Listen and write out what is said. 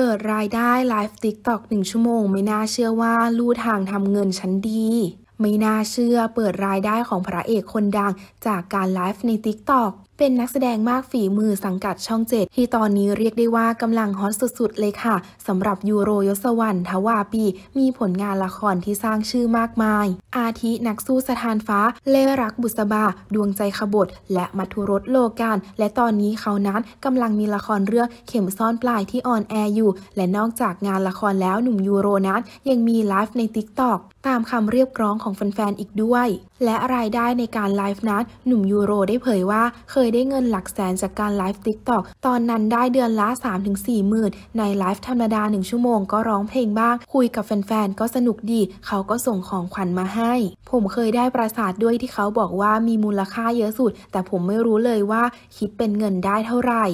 เปิดรายได้ไลฟ์ติ๊กตอกหนึ่งชั่วโมง ไม่น่าเชื่อว่าลู่ทางทำเงินชั้นดี ไม่น่าเชื่อเปิดรายได้ของพระเอกคนดังจากการไลฟ์ในติ๊กตอกเป็นนักแสดงมากฝีมือสังกัดช่องเจ็ดที่ตอนนี้เรียกได้ว่ากำลังฮอตสุด ๆ เลยค่ะสำหรับยูโรยศวรรณทวาปี มีผลงานละครที่สร้างชื่อมากมาย อาทินักสู้สถานฟ้า เลรักบุษบาดวงใจขบฏและมัทุรสโลกาลและตอนนี้เขานั้นกำลังมีละครเรื่องเข็มซ่อนปลายที่ออนแอร์อยู่ และนอกจากงานละครแล้วหนุ่มยูโรนั้นยังมีไลฟ์ใน t ิกต o อกตามคำเรียกร้องของแฟนๆอีกด้วย และรายได้ในการไลฟ์นั้นหนุ่มยูโรได้เผยว่าเคยยได้เงินหลักแสนจากการไลฟ์ติ๊กต็อก ตอนนั้นได้เดือนละ 3-4หมื่น ในไลฟ์ธรรมดา 1 ชั่วโมงก็ร้องเพลงบ้าง คุยกับแฟนๆก็สนุกดี เขาก็ส่งของขวัญมาให้ ผมเคยได้ประสาทด้วยที่เขาบอกว่ามีมูลค่าเยอะสุด แต่ผมไม่รู้เลยว่าคิดเป็นเงินได้เท่าไหร่